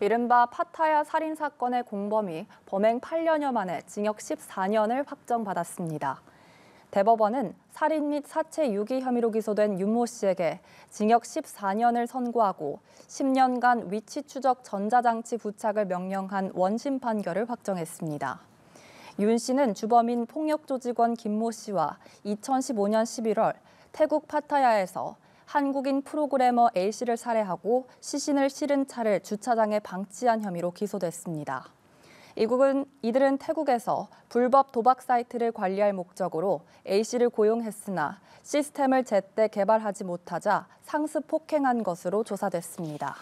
이른바 파타야 살인 사건의 공범이 범행 8년여 만에 징역 14년을 확정받았습니다. 대법원은 살인 및 사체 유기 혐의로 기소된 윤모 씨에게 징역 14년을 선고하고 10년간 위치 추적 전자장치 부착을 명령한 원심 판결을 확정했습니다. 윤 씨는 주범인 폭력조직원 김모 씨와 2015년 11월 태국 파타야에서 한국인 프로그래머 A씨를 살해하고 시신을 실은 차를 주차장에 방치한 혐의로 기소됐습니다. 이국은 이들은 태국에서 불법 도박 사이트를 관리할 목적으로 A씨를 고용했으나 시스템을 제때 개발하지 못하자 상습 폭행한 것으로 조사됐습니다.